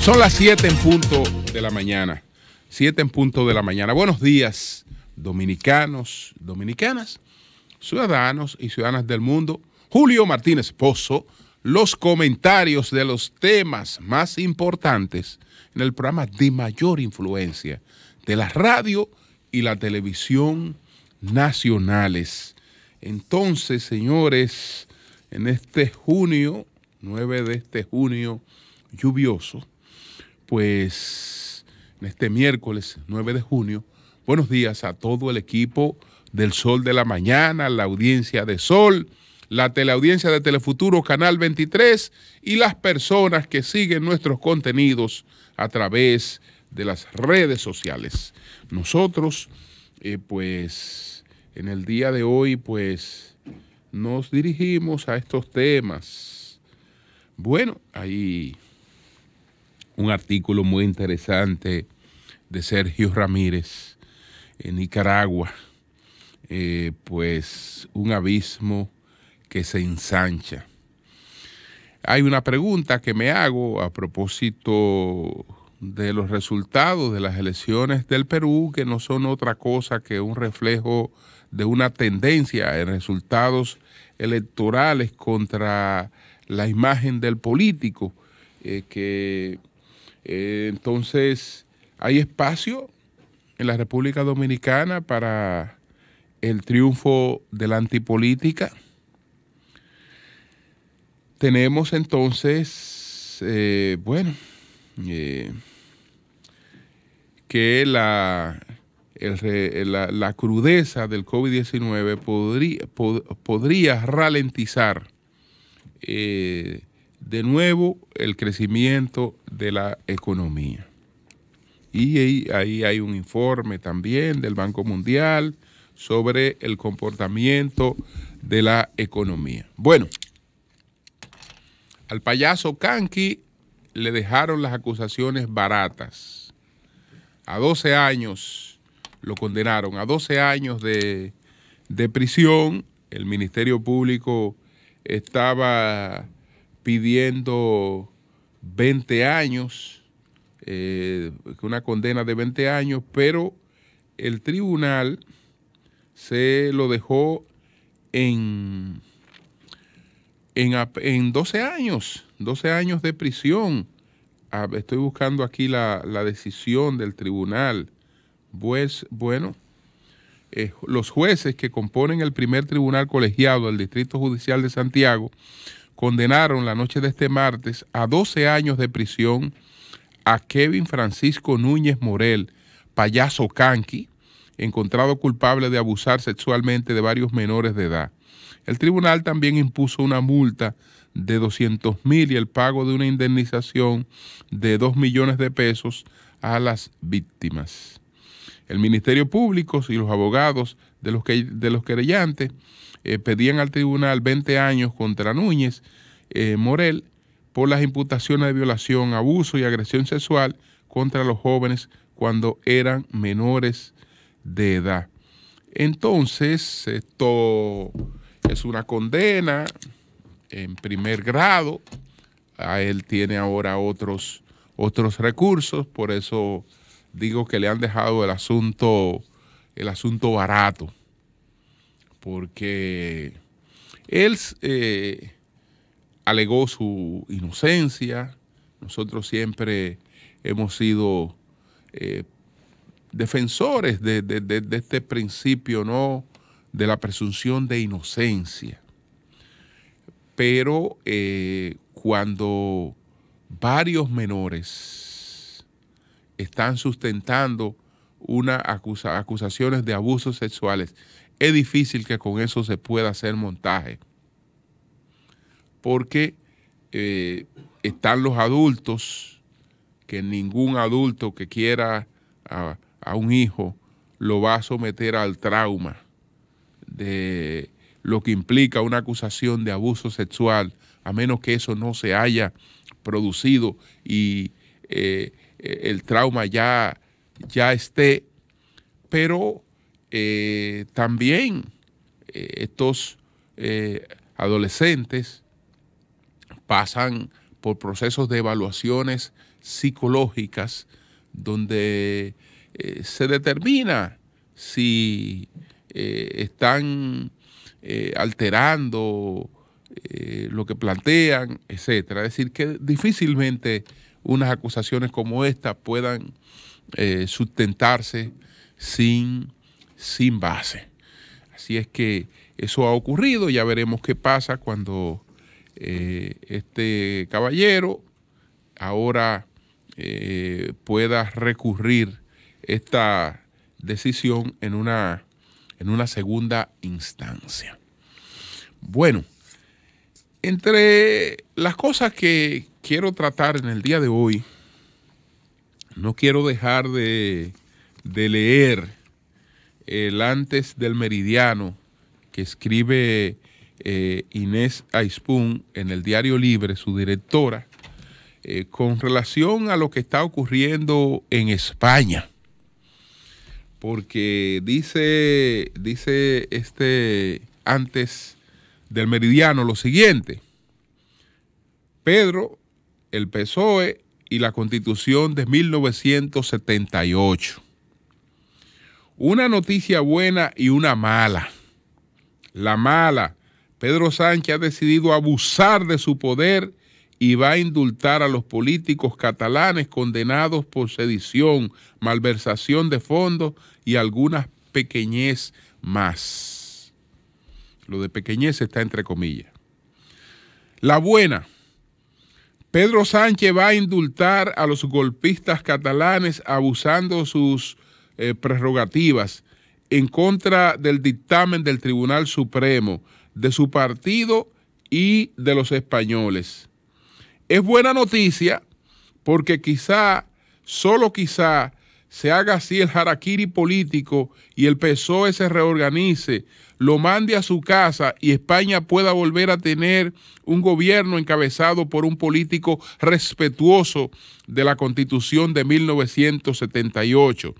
Son las 7 en punto de la mañana. 7 en punto de la mañana. Buenos días, dominicanos, dominicanas, ciudadanos y ciudadanas del mundo. Julio Martínez Pozo, los comentarios de los temas más importantes en el programa de mayor influencia de la radio y la televisión nacionales. Entonces, señores, en este junio, 9 de este junio lluvioso, pues en este miércoles 9 de junio, buenos días a todo el equipo del Sol de la Mañana, la audiencia de Sol, la teleaudiencia de Telefuturo Canal 23 y las personas que siguen nuestros contenidos a través de de las redes sociales. Nosotros, eh, pues, en el día de hoy, pues, nos dirigimos a estos temas. Bueno, hay un artículo muy interesante de Sergio Ramírez en Nicaragua, eh, pues un abismo que se ensancha. Hay una pregunta que me hago a propósito de los resultados de las elecciones del Perú, que no son otra cosa que un reflejo de una tendencia en resultados electorales contra la imagen del político, eh, que eh, entonces hay espacio en la República Dominicana para el triunfo de la antipolítica. Tenemos entonces, eh, bueno, que la, la, crudeza del COVID-19 podría, ralentizar eh, de nuevo el crecimiento de la economía. Y ahí, ahí, hay un informe también del Banco Mundial sobre el comportamiento de la economía. Bueno, al payaso Kanki le dejaron las acusaciones baratas a 12 años, lo condenaron a 12 años de, prisión. El Ministerio Público estaba pidiendo 20 años, eh, una condena de 20 años, pero el tribunal se lo dejó en, en, en 12 años, 12 años de prisión estoy buscando aquí la, decisión del tribunal. Pues, bueno, eh, los jueces que componen el primer tribunal colegiado del Distrito Judicial de Santiago condenaron la noche de este martes a 12 años de prisión a Kevin Francisco Núñez Morel, payaso canqui, encontrado culpable de abusar sexualmente de varios menores de edad. El tribunal también impuso una multa de 200 mil y el pago de una indemnización de 2 millones de pesos a las víctimas. El Ministerio Público y los abogados de los, de los querellantes eh, pedían al tribunal 20 años contra Núñez eh, Morel por las imputaciones de violación, abuso y agresión sexual contra los jóvenes cuando eran menores de edad. Entonces, esto es una condena en primer grado. A él tiene ahora otros, otros recursos, por eso digo que le han dejado el asunto, el asunto barato, porque él eh, alegó su inocencia, nosotros siempre hemos sido eh, defensores de, de, este principio, ¿no? De la presunción de inocencia pero eh, cuando varios menores están sustentando una acusaciones de abusos sexuales, es difícil que con eso se pueda hacer montaje. Porque eh, están los adultos, que ningún adulto que quiera a un hijo lo va a someter al trauma de lo que implica una acusación de abuso sexual, a menos que eso no se haya producido y eh, el trauma ya, ya esté, pero eh, también eh, estos adolescentes pasan por procesos de evaluaciones psicológicas donde se determina si están eh, alterando eh, lo que plantean, etcétera. Es decir, que difícilmente unas acusaciones como esta puedan eh, sustentarse sin, sin base. Así es que eso ha ocurrido, ya veremos qué pasa cuando este caballero ahora pueda recurrir esta decisión en una en una segunda instancia. Bueno, entre las cosas que quiero tratar en el día de hoy, no quiero dejar de, leer el antes del meridiano que escribe eh, Inés Aispun en el Diario Libre, su directora, eh, con relación a lo que está ocurriendo en España porque dice, dice este antes del meridiano lo siguiente. Pedro, el PSOE y la constitución de 1978. Una noticia buena y una mala. La mala, Pedro Sánchez ha decidido abusar de su poder y va a indultar a los políticos catalanes condenados por sedición, malversación de fondos, y algunas pequeñez más. Lo de pequeñez está entre comillas. La buena. Pedro Sánchez va a indultar a los golpistas catalanes abusando sus eh, prerrogativas en contra del dictamen del Tribunal Supremo, de su partido y de los españoles. Es buena noticia porque quizá, solo quizá, se haga así el harakiri político y el PSOE se reorganice, lo mande a su casa y España pueda volver a tener un gobierno encabezado por un político respetuoso de la Constitución de 1978,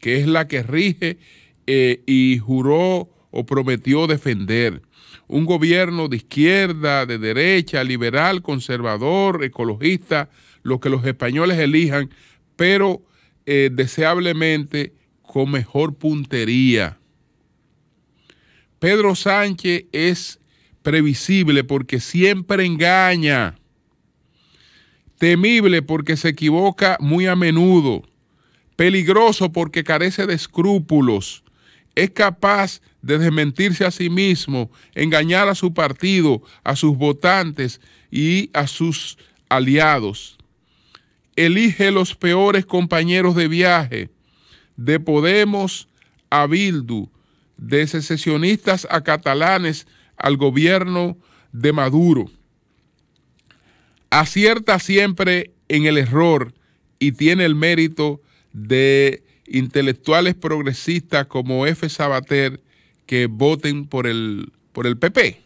que es la que rige eh, y juró o prometió defender. Un gobierno de izquierda, de derecha, liberal, conservador, ecologista, lo que los españoles elijan, pero eh, deseablemente con mejor puntería. Pedro Sánchez es previsible porque siempre engaña, temible porque se equivoca muy a menudo, peligroso porque carece de escrúpulos, es capaz de desmentirse a sí mismo, engañar a su partido, a sus votantes y a sus aliados elige los peores compañeros de viaje, de Podemos a Bildu, de secesionistas a catalanes al gobierno de Maduro. Acierta siempre en el error y tiene el mérito de intelectuales progresistas como F. Sabater que voten por el, por el PP.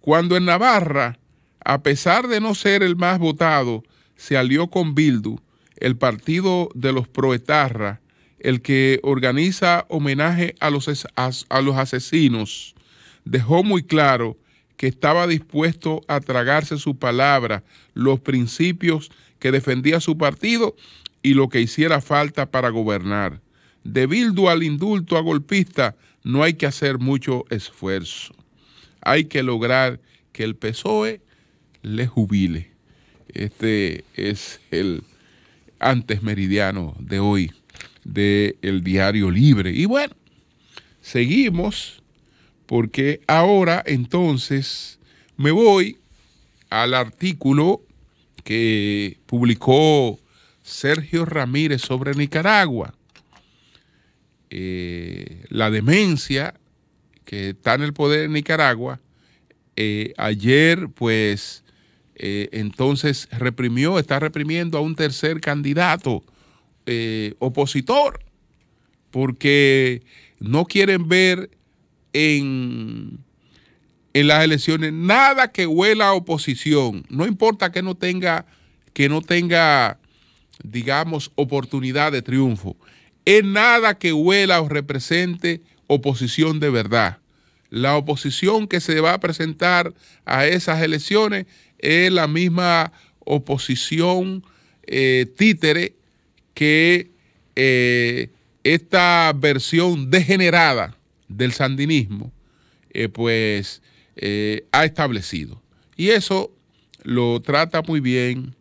Cuando en Navarra, a pesar de no ser el más votado, se alió con Bildu, el partido de los proetarra, el que organiza homenaje a los, a los asesinos, dejó muy claro que estaba dispuesto a tragarse su palabra, los principios que defendía su partido y lo que hiciera falta para gobernar. De Bildu al indulto a golpista no hay que hacer mucho esfuerzo. Hay que lograr que el PSOE le jubile. Este es el antes meridiano de hoy del el diario Libre. Y bueno, seguimos porque ahora entonces me voy al artículo que publicó Sergio Ramírez sobre Nicaragua. Eh, la demencia que está en el poder en Nicaragua. Eh, ayer, pues, eh, entonces reprimió, está reprimiendo a un tercer candidato eh, opositor, porque no quieren ver en, en las elecciones nada que huela a oposición. No importa que no tenga, que no tenga, digamos, oportunidad de triunfo. Es nada que huela o represente oposición de verdad. La oposición que se va a presentar a esas elecciones es la misma oposición eh, títere que eh, esta versión degenerada del sandinismo eh, pues ha establecido. Y eso lo trata muy bien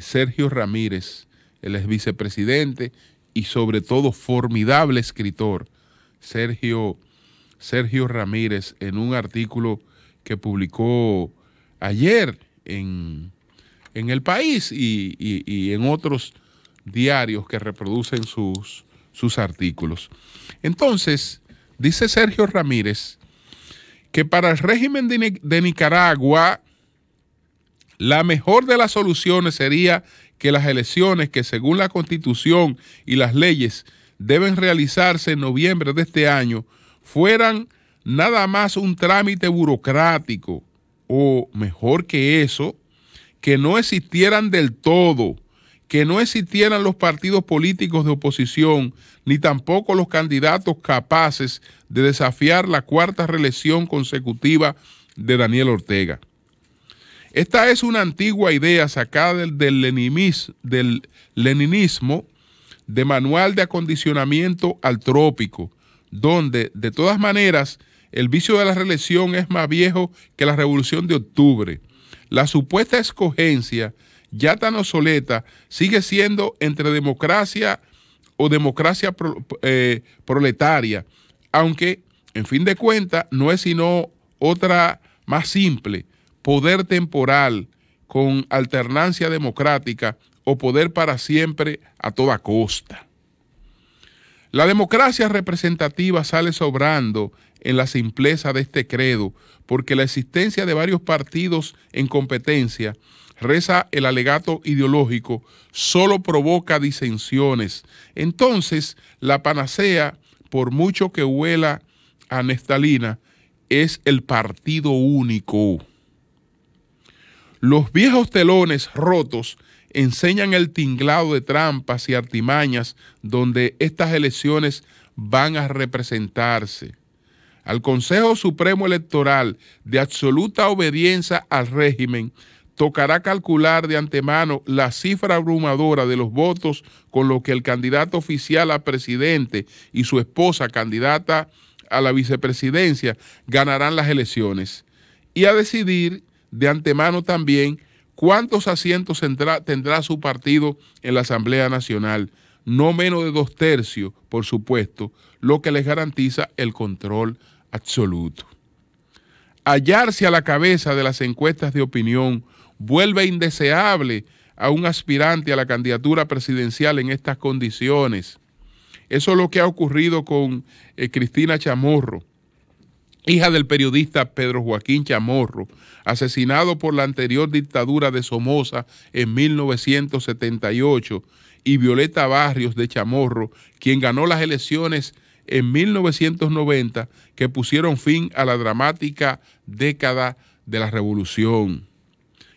Sergio Ramírez, el ex vicepresidente y sobre todo formidable escritor, Sergio, Sergio Ramírez, en un artículo que publicó ayer en, El País y, en otros diarios que reproducen sus, artículos. Entonces, dice Sergio Ramírez que para el régimen de, de Nicaragua, la mejor de las soluciones sería que las elecciones que según la constitución y las leyes deben realizarse en noviembre de este año fueran nada más un trámite burocrático o mejor que eso, que no existieran del todo, que no existieran los partidos políticos de oposición, ni tampoco los candidatos capaces de desafiar la cuarta reelección consecutiva de Daniel Ortega. Esta es una antigua idea sacada del, del leninismo de manual de acondicionamiento al trópico, donde de todas maneras el vicio de la reelección es más viejo que la revolución de octubre. La supuesta escogencia, ya tan obsoleta, sigue siendo entre democracia o democracia eh, proletaria, aunque, en fin de cuentas, no es sino otra más simple, poder temporal con alternancia democrática o poder para siempre a toda costa. La democracia representativa sale sobrando en la simpleza de este credo, porque la existencia de varios partidos en competencia, reza el alegato ideológico, solo provoca disensiones. Entonces, la panacea, por mucho que huela a Nestalina, es el partido único. Los viejos telones rotos enseñan el tinglado de trampas y artimañas donde estas elecciones van a representarse al Consejo Supremo Electoral de absoluta obediencia al régimen, tocará calcular de antemano la cifra abrumadora de los votos con lo que el candidato oficial a presidente y su esposa candidata a la vicepresidencia ganarán las elecciones y a decidir de antemano también cuántos asientos tendrá, su partido en la Asamblea Nacional, no menos de dos tercios, por supuesto, lo que les garantiza el control absoluto. Hallarse a la cabeza de las encuestas de opinión vuelve indeseable a un aspirante a la candidatura presidencial en estas condiciones. Eso es lo que ha ocurrido con eh, Cristina Chamorro, hija del periodista Pedro Joaquín Chamorro, asesinado por la anterior dictadura de Somoza en 1978 y Violeta Barrios de Chamorro, quien ganó las elecciones en 1990 que pusieron fin a la dramática década de la revolución.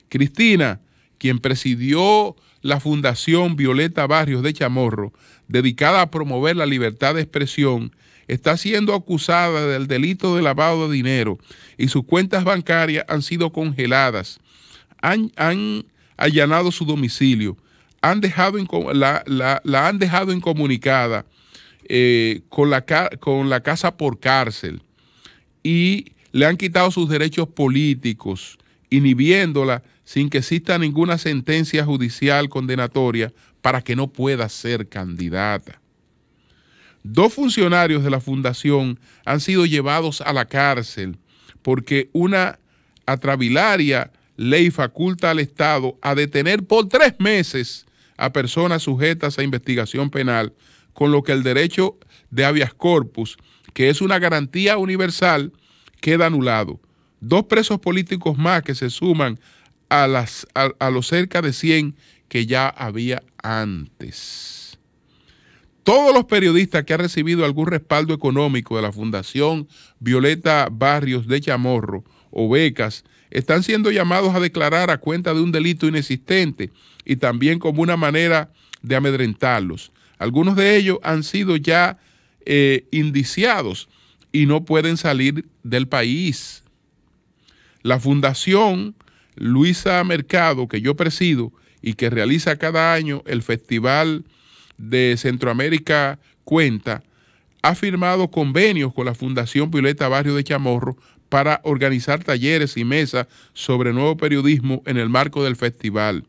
Cristina, quien presidió la Fundación Violeta Barrios de Chamorro, dedicada a promover la libertad de expresión, está siendo acusada del delito de lavado de dinero y sus cuentas bancarias han sido congeladas. Han, han allanado su domicilio la, han dejado incomunicada eh, con, la, con la casa por cárcel y le han quitado sus derechos políticos, inhibiéndola sin que exista ninguna sentencia judicial condenatoria para que no pueda ser candidata. Dos funcionarios de la fundación han sido llevados a la cárcel porque una atravilaria ley faculta al Estado a detener por tres meses a personas sujetas a investigación penal, con lo que el derecho de habeas corpus, que es una garantía universal, queda anulado. Dos presos políticos más que se suman a, las, a, a los cerca de 100 que ya había antes. Todos los periodistas que han recibido algún respaldo económico de la Fundación Violeta Barrios de Chamorro o becas están siendo llamados a declarar a cuenta de un delito inexistente y también como una manera de amedrentarlos. Algunos de ellos han sido ya eh, indiciados y no pueden salir del país. La Fundación Luisa Mercado, que yo presido y que realiza cada año el Festival de Centroamérica Cuenta, ha firmado convenios con la Fundación Violeta Barrio de Chamorro para organizar talleres y mesas sobre nuevo periodismo en el marco del festival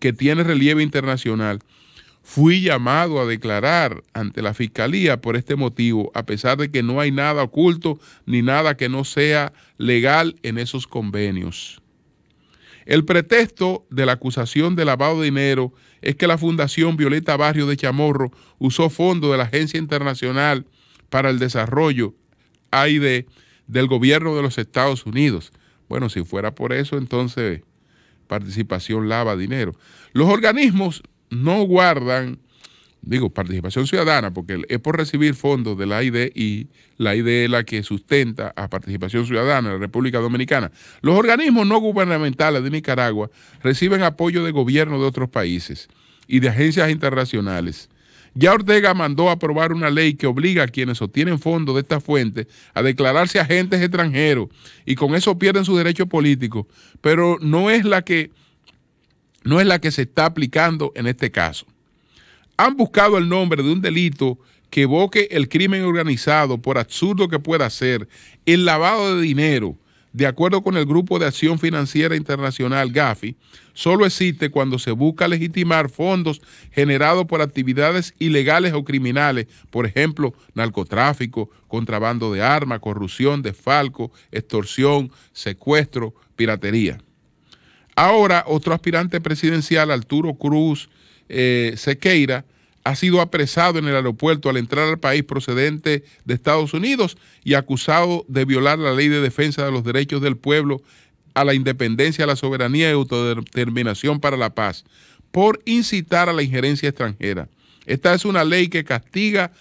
que tiene relieve internacional, fui llamado a declarar ante la Fiscalía por este motivo, a pesar de que no hay nada oculto ni nada que no sea legal en esos convenios. El pretexto de la acusación de lavado de dinero es que la Fundación Violeta Barrio de Chamorro usó fondos de la Agencia Internacional para el Desarrollo, AID, del gobierno de los Estados Unidos. Bueno, si fuera por eso, entonces participación lava dinero. Los organismos no guardan, digo, participación ciudadana, porque es por recibir fondos de la ID y la ID e es la que sustenta a participación ciudadana en la República Dominicana. Los organismos no gubernamentales de Nicaragua reciben apoyo de gobierno de otros países y de agencias internacionales ya Ortega mandó aprobar una ley que obliga a quienes obtienen fondos de esta fuente a declararse agentes extranjeros y con eso pierden su derecho político, pero no es la que no es la que se está aplicando en este caso. Han buscado el nombre de un delito que evoque el crimen organizado, por absurdo que pueda ser, el lavado de dinero, de acuerdo con el Grupo de Acción Financiera Internacional, GAFI, solo existe cuando se busca legitimar fondos generados por actividades ilegales o criminales, por ejemplo, narcotráfico, contrabando de armas, corrupción, desfalco, extorsión, secuestro, piratería. Ahora, otro aspirante presidencial, Arturo Cruz eh, Sequeira, ha sido apresado en el aeropuerto al entrar al país procedente de Estados Unidos y acusado de violar la ley de defensa de los derechos del pueblo a la independencia, a la soberanía y autodeterminación para la paz, por incitar a la injerencia extranjera. Esta es una ley que castiga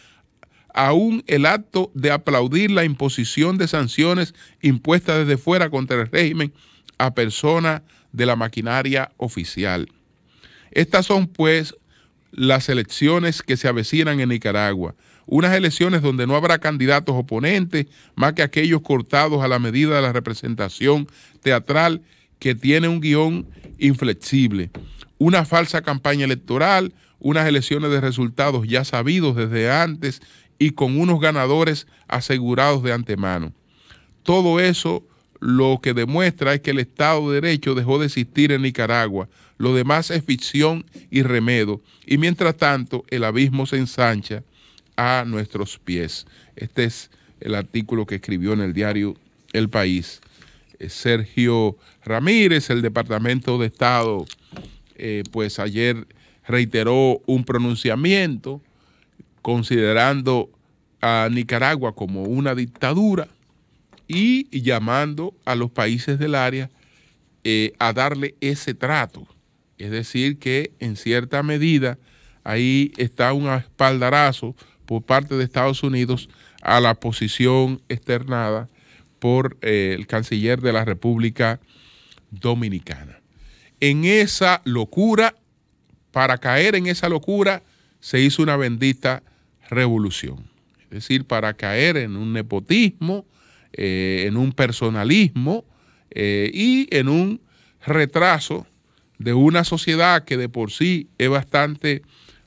aún el acto de aplaudir la imposición de sanciones impuestas desde fuera contra el régimen a personas de la maquinaria oficial. Estas son pues las elecciones que se avecinan en Nicaragua. Unas elecciones donde no habrá candidatos oponentes más que aquellos cortados a la medida de la representación teatral que tiene un guión inflexible. Una falsa campaña electoral, unas elecciones de resultados ya sabidos desde antes y con unos ganadores asegurados de antemano. Todo eso lo que demuestra es que el Estado de Derecho dejó de existir en Nicaragua. Lo demás es ficción y remedo. Y mientras tanto, el abismo se ensancha a nuestros pies. Este es el artículo que escribió en el diario El País eh, Sergio Ramírez, el Departamento de Estado, eh, pues ayer reiteró un pronunciamiento considerando a Nicaragua como una dictadura y llamando a los países del área eh, a darle ese trato. Es decir, que en cierta medida ahí está un espaldarazo por parte de Estados Unidos a la posición externada por eh, el canciller de la República Dominicana. En esa locura, para caer en esa locura, se hizo una bendita revolución. Es decir, para caer en un nepotismo, eh, en un personalismo eh, y en un retraso de una sociedad que de por sí es bastante,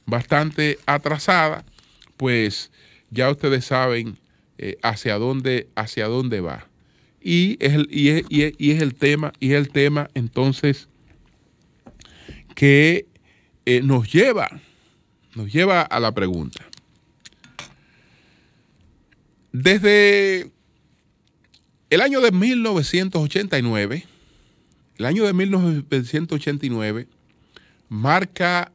bastante atrasada, pues ya ustedes saben eh, hacia, dónde, hacia dónde va. Y es, el, el tema, y es el tema entonces que nos lleva, nos lleva a la pregunta. Desde el año de 1989, el año de 1989 marca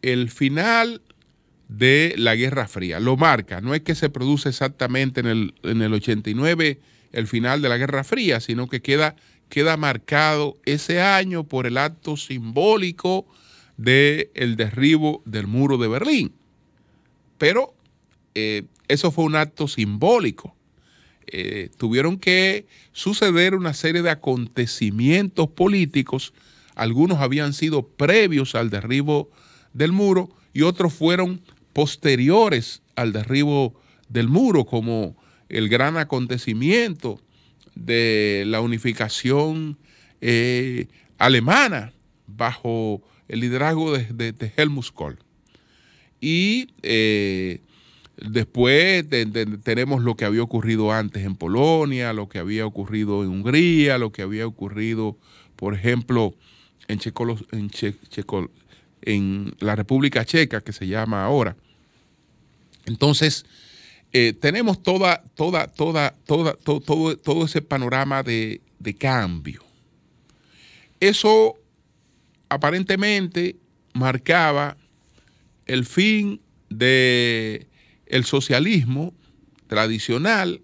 el final de la Guerra Fría. Lo marca, no es que se produce exactamente en el, 89 el final de la Guerra Fría, sino que queda, queda marcado ese año por el acto simbólico del el derribo del muro de Berlín. Pero eh, eso fue un acto simbólico. Eh, tuvieron que suceder una serie de acontecimientos políticos. Algunos habían sido previos al derribo del muro y otros fueron posteriores al derribo del muro, como el gran acontecimiento de la unificación eh, alemana bajo el liderazgo de, Helmut Kohl. Y eh, Después tenemos lo que había ocurrido antes en Polonia, lo que había ocurrido en Hungría, lo que había ocurrido, por ejemplo, en, en, la República Checa, que se llama ahora. Entonces, eh, tenemos toda, toda, toda, toda, todo, todo, todo ese panorama de cambio. Eso aparentemente marcaba el fin de el socialismo tradicional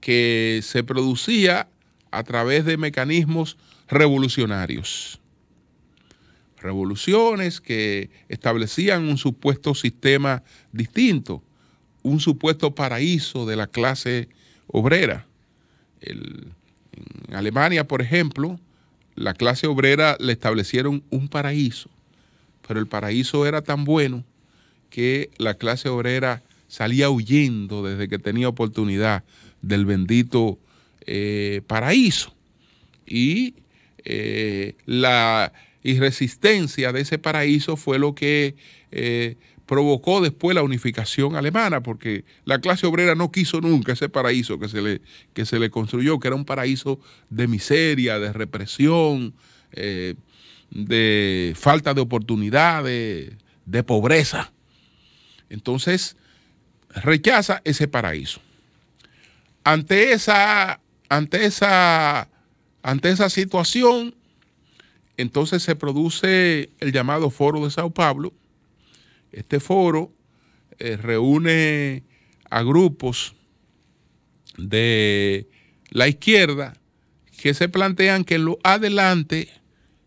que se producía a través de mecanismos revolucionarios. Revoluciones que establecían un supuesto sistema distinto, un supuesto paraíso de la clase obrera. en Alemania, por ejemplo, la clase obrera le establecieron un paraíso, pero el paraíso era tan bueno que la clase obrera salía huyendo desde que tenía oportunidad del bendito eh, paraíso. Y eh, la irresistencia de ese paraíso fue lo que eh, provocó después la unificación alemana, porque la clase obrera no quiso nunca ese paraíso que se le, que se le construyó, que era un paraíso de miseria, de represión, de falta de oportunidades, de pobreza. Entonces, rechaza ese paraíso. Ante esa, ante esa, ante esa situación, entonces se produce el llamado Foro de Sao Paulo. Este foro eh, reúne a grupos de la izquierda que se plantean que en lo adelante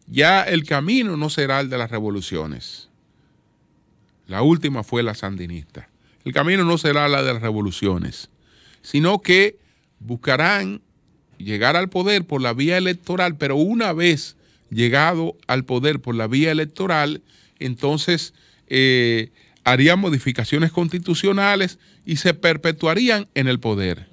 ya el camino no será el de las revoluciones. La última fue la sandinista. El camino no será la de las revoluciones, sino que buscarán llegar al poder por la vía electoral, pero una vez llegado al poder por la vía electoral, entonces eh, harían modificaciones constitucionales y se perpetuarían en el poder.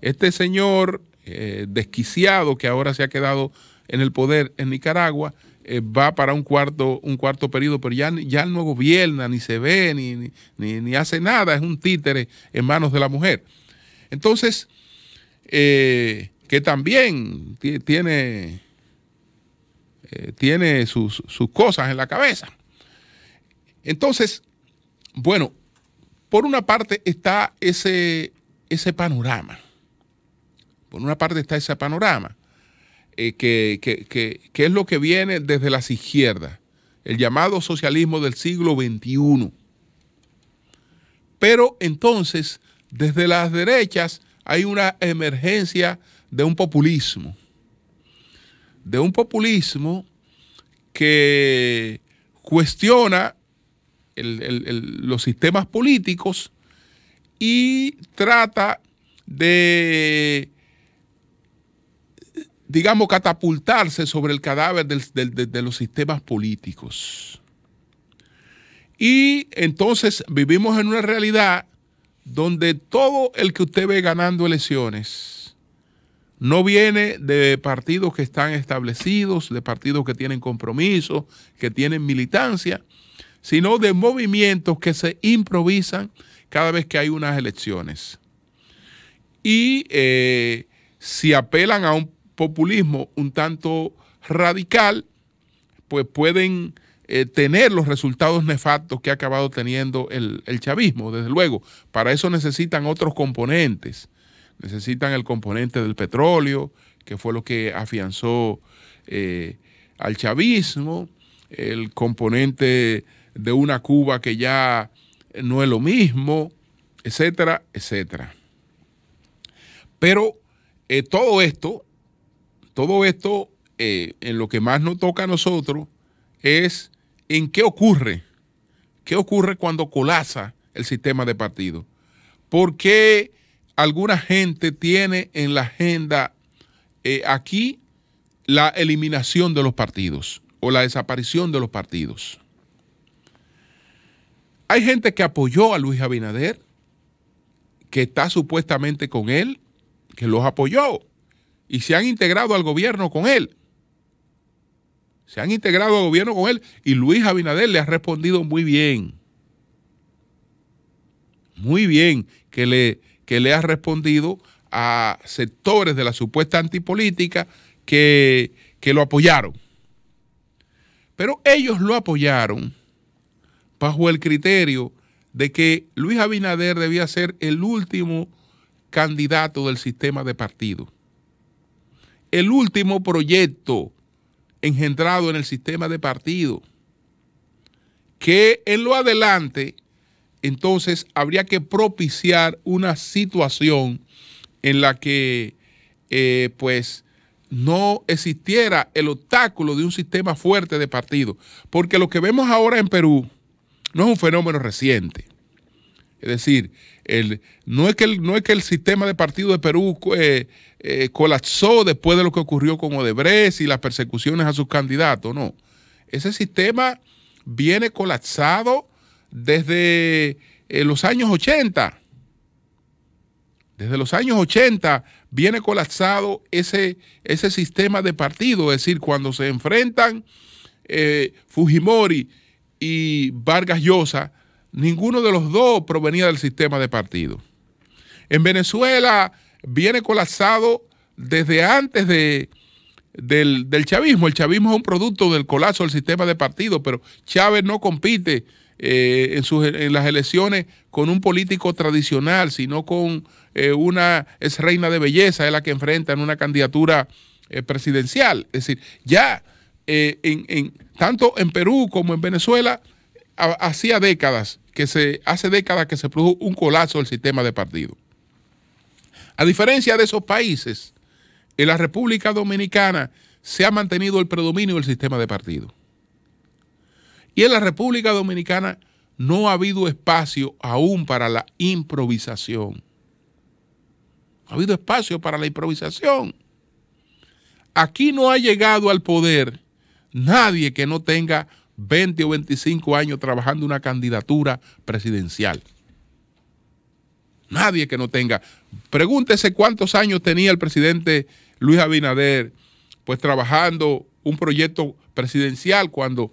Este señor eh, desquiciado que ahora se ha quedado en el poder en Nicaragua eh, va para un cuarto, un cuarto periodo, pero ya, ya no gobierna, ni se ve, ni, ni, hace nada, es un títere en manos de la mujer. Entonces, eh, que también tiene, eh, tiene sus, sus cosas en la cabeza. Entonces, bueno, por una parte está ese, ese panorama. Por una parte está ese panorama. Eh, que, es lo que viene desde las izquierdas, el llamado socialismo del siglo XXI. Pero entonces, desde las derechas hay una emergencia de un populismo, de un populismo que cuestiona los sistemas políticos y trata de digamos, catapultarse sobre el cadáver de, los sistemas políticos. Y entonces vivimos en una realidad donde todo el que usted ve ganando elecciones no viene de partidos que están establecidos, de partidos que tienen compromiso, que tienen militancia, sino de movimientos que se improvisan cada vez que hay unas elecciones. Y eh, si apelan a un populismo un tanto radical, pues pueden eh, tener los resultados nefastos que ha acabado teniendo el, chavismo, desde luego. Para eso necesitan otros componentes. Necesitan el componente del petróleo, que fue lo que afianzó eh, al chavismo, el componente de una Cuba que ya no es lo mismo, etcétera, etcétera. Pero eh, todo esto todo esto eh, en lo que más nos toca a nosotros es en qué ocurre, qué ocurre cuando colapsa el sistema de partido. ¿Por qué alguna gente tiene en la agenda eh, aquí la eliminación de los partidos o la desaparición de los partidos? Hay gente que apoyó a Luis Abinader, que está supuestamente con él, que los apoyó y se han integrado al gobierno con él. Se han integrado al gobierno con él y Luis Abinader le ha respondido muy bien. Muy bien que le, que le ha respondido a sectores de la supuesta antipolítica que, que lo apoyaron. Pero ellos lo apoyaron bajo el criterio de que Luis Abinader debía ser el último candidato del sistema de partido el último proyecto engendrado en el sistema de partido, que en lo adelante entonces habría que propiciar una situación en la que eh, pues no existiera el obstáculo de un sistema fuerte de partido, porque lo que vemos ahora en Perú no es un fenómeno reciente. Es decir, el, no, es que el, no es que el sistema de partido de Perú eh, eh, colapsó después de lo que ocurrió con Odebrecht y las persecuciones a sus candidatos, no. Ese sistema viene colapsado desde eh, los años 80. Desde los años 80 viene colapsado ese, ese sistema de partido, es decir, cuando se enfrentan Fujimori y Vargas Llosa, Ninguno de los dos provenía del sistema de partido. En Venezuela viene colapsado desde antes de, del, chavismo. El chavismo es un producto del colapso del sistema de partido, pero Chávez no compite eh, en, sus, en, las elecciones con un político tradicional, sino con eh, una es reina de belleza, es la que enfrenta en una candidatura eh, presidencial. Es decir, ya en, en, tanto en Perú como en Venezuela, hacía décadas que se, hace décadas que se produjo un colapso del sistema de partido. A diferencia de esos países, en la República Dominicana se ha mantenido el predominio del sistema de partido. Y en la República Dominicana no ha habido espacio aún para la improvisación. Ha habido espacio para la improvisación. Aquí no ha llegado al poder nadie que no tenga 20 o 25 años trabajando una candidatura presidencial. Nadie que no tenga. Pregúntese cuántos años tenía el presidente Luis Abinader, pues trabajando un proyecto presidencial cuando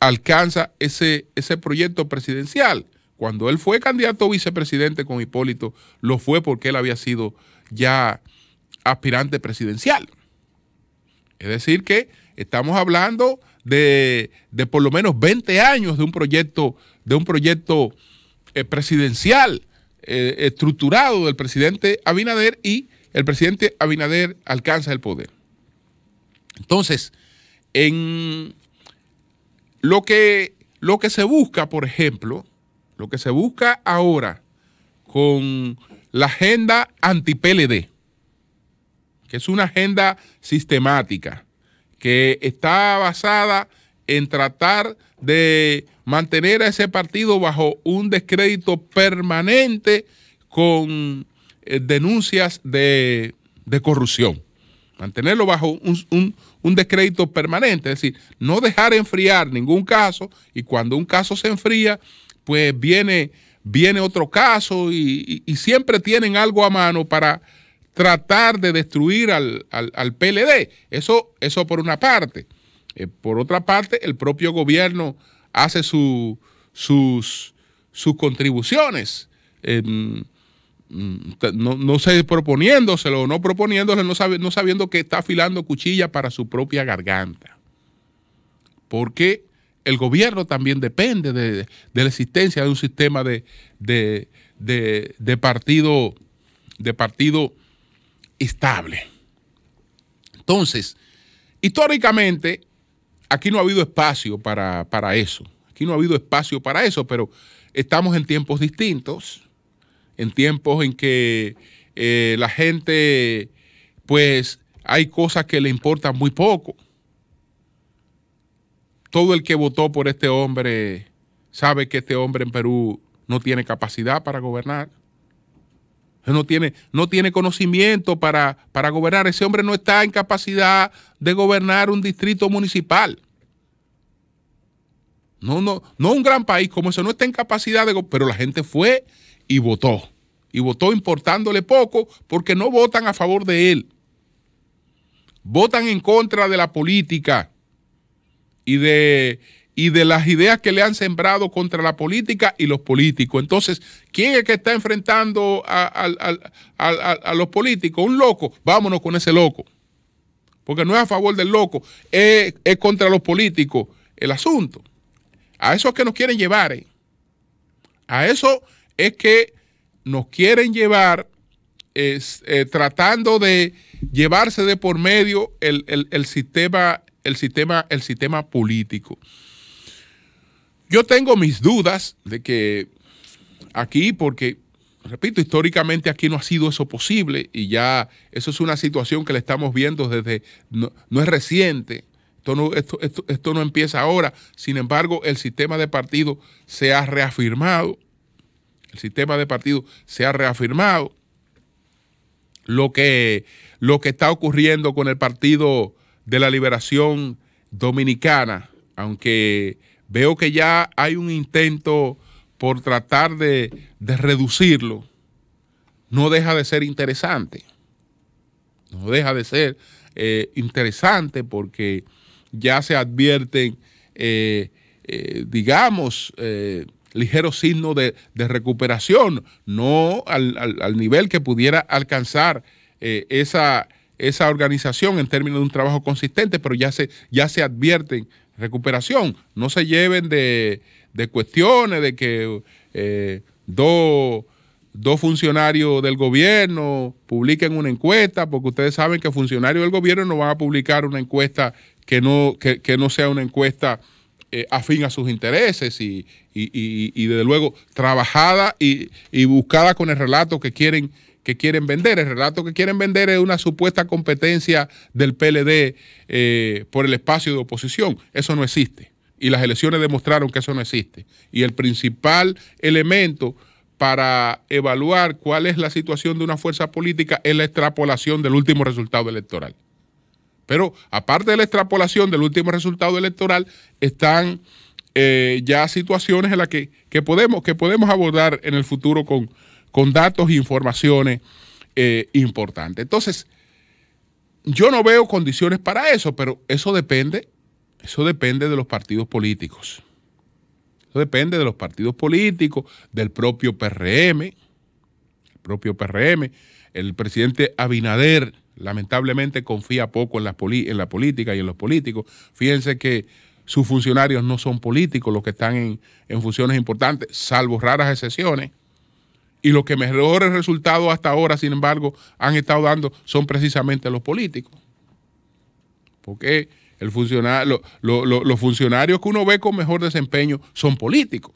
alcanza ese, ese proyecto presidencial. Cuando él fue candidato a vicepresidente con Hipólito, lo fue porque él había sido ya aspirante presidencial. Es decir, que estamos hablando de, por lo menos 20 años de un proyecto, de un proyecto eh, presidencial eh, estructurado del presidente Abinader y el presidente Abinader alcanza el poder. Entonces, en lo que, lo que se busca, por ejemplo, lo que se busca ahora con la agenda anti-PLD, que es una agenda sistemática, que está basada en tratar de mantener a ese partido bajo un descrédito permanente con eh, denuncias de, corrupción. Mantenerlo bajo un, un, descrédito permanente, es decir, no dejar enfriar ningún caso y cuando un caso se enfría, pues viene viene otro caso y, siempre tienen algo a mano para tratar de destruir al, al, al PLD. Eso, eso por una parte. Eh, por otra parte, el propio gobierno hace sus, sus contribuciones. Em, mm, no, no, sé proponiéndoselo no proponiéndoselo, no, sabiendo que está afilando cuchilla para su propia garganta. Porque el gobierno también depende de, de la existencia de un sistema de, de, de partido, de partido estable. Entonces, históricamente, aquí no ha habido espacio para, eso. Aquí no ha habido espacio para eso, pero estamos en tiempos distintos, en tiempos en que eh, la gente, pues, hay cosas que le importan muy poco. Todo el que votó por este hombre sabe que este hombre en Perú no tiene capacidad para gobernar. No tiene, no tiene conocimiento para, para gobernar. Ese hombre no está en capacidad de gobernar un distrito municipal. No, no, no un gran país como eso, no está en capacidad de... Pero la gente fue y votó. Y votó importándole poco porque no votan a favor de él. Votan en contra de la política y de y de las ideas que le han sembrado contra la política y los políticos. Entonces, ¿quién es que está enfrentando a, los políticos? Un loco. Vámonos con ese loco. Porque no es a favor del loco, es, contra los políticos el asunto. A eso es que nos quieren llevar. Eh. A eso es que nos quieren llevar eh, tratando de llevarse de por medio sistema, el, sistema, el sistema político. Yo tengo mis dudas de que aquí, porque, repito, históricamente aquí no ha sido eso posible y ya eso es una situación que le estamos viendo desde, no, es reciente, esto no, esto, esto, no empieza ahora, sin embargo, el sistema de partido se ha reafirmado, el sistema de partido se ha reafirmado, lo que, lo que está ocurriendo con el Partido de la Liberación Dominicana, aunque Veo que ya hay un intento por tratar de, reducirlo. No deja de ser interesante. No deja de ser eh, interesante porque ya se advierten, eh, eh, digamos, ligeros signos de, recuperación, no al, nivel que pudiera alcanzar esa, esa organización en términos de un trabajo consistente, pero ya se, ya se advierten recuperación. No se lleven de, de cuestiones de que eh, dos funcionarios del gobierno publiquen una encuesta, porque ustedes saben que funcionarios del gobierno no van a publicar una encuesta que no, que, no sea una encuesta eh, afín a sus intereses y, y, desde luego trabajada y, buscada con el relato que quieren quieren vender. El relato que quieren vender es una supuesta competencia del PLD eh, por el espacio de oposición. Eso no existe. Y las elecciones demostraron que eso no existe. Y el principal elemento para evaluar cuál es la situación de una fuerza política es la extrapolación del último resultado electoral. Pero aparte de la extrapolación del último resultado electoral, están eh, ya situaciones en las que, que, podemos, que podemos abordar en el futuro con, con datos e informaciones eh, importantes. Entonces, yo no veo condiciones para eso, pero eso depende, eso depende de los partidos políticos. Eso depende de los partidos políticos, del propio PRM, el propio PRM, el presidente Abinader lamentablemente confía poco en la, en la política y en los políticos. Fíjense que sus funcionarios no son políticos los que están en, en funciones importantes, salvo raras excepciones. Y los que mejores resultados hasta ahora, sin embargo, han estado dando son precisamente los políticos. Porque los funcionarios que uno ve con mejor desempeño son políticos.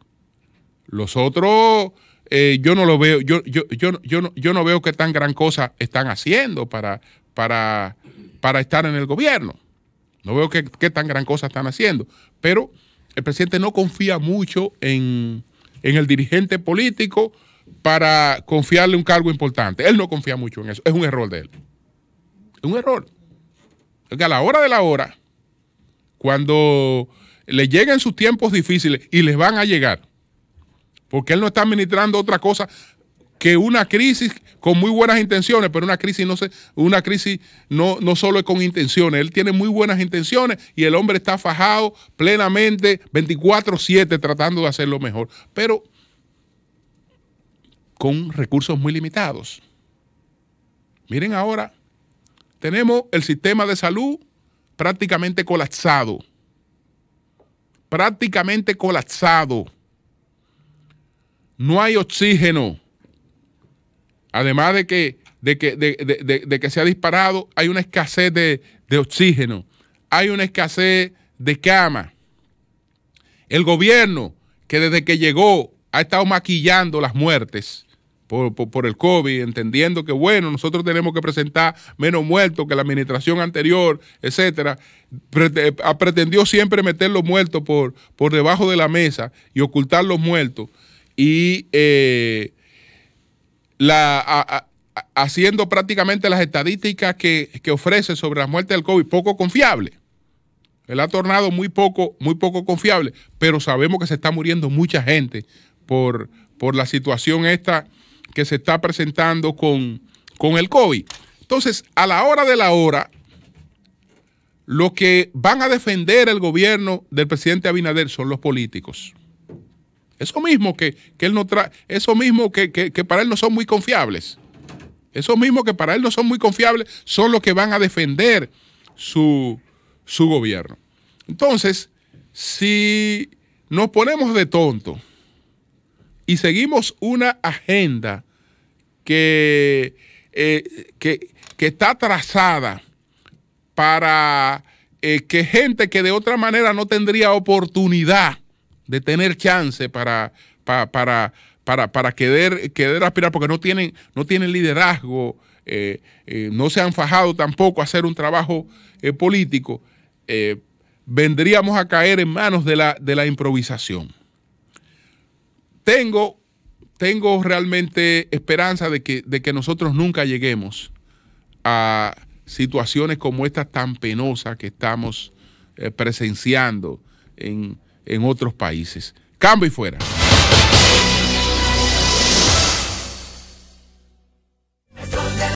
Los otros, eh, yo no lo veo, yo, no, veo qué tan gran cosa están haciendo para, estar en el gobierno. No veo qué, tan gran cosa están haciendo. Pero el presidente no confía mucho en, en el dirigente político para confiarle un cargo importante. Él no confía mucho en eso. Es un error de él. Es un error. Porque a la hora de la hora, cuando le lleguen sus tiempos difíciles y les van a llegar, porque él no está administrando otra cosa que una crisis con muy buenas intenciones, pero una crisis no una crisis no, no solo es con intenciones, él tiene muy buenas intenciones y el hombre está fajado plenamente 24/7 tratando de hacerlo mejor, pero con recursos muy limitados. Miren ahora, tenemos el sistema de salud prácticamente colapsado, prácticamente colapsado. No hay oxígeno. Además de que, de que, se ha disparado, hay una escasez de, de oxígeno, hay una escasez de cama El gobierno que desde que llegó ha estado maquillando las muertes por, por, el COVID, entendiendo que, bueno, nosotros tenemos que presentar menos muertos que la administración anterior, etcétera, eh, pretendió siempre meter los muertos por, por debajo de la mesa y ocultar los muertos. Y eh, la, haciendo prácticamente las estadísticas que, ofrece sobre la muerte del COVID, poco confiable. Él ha tornado muy poco, muy poco confiable, pero sabemos que se está muriendo mucha gente por, por la situación esta que se está presentando con, el COVID. Entonces, a la hora de la hora, los que van a defender el gobierno del presidente Abinader son los políticos. Eso mismo que, él no eso mismo que, para él no son muy confiables. Eso mismo que para él no son muy confiables son los que van a defender su, su gobierno. Entonces, si nos ponemos de tonto y seguimos una agenda que, eh, que, está trazada para eh, que gente que de otra manera no tendría oportunidad de tener chance para, para, para, querer, aspirar, porque no tienen, no tienen liderazgo, eh, no se han fajado tampoco a hacer un trabajo político, vendríamos a caer en manos de la, de la improvisación tengo, tengo realmente esperanza de que, nosotros nunca lleguemos a situaciones como estas tan penosas que estamos eh, presenciando en, en otros países. Cambio y fuera.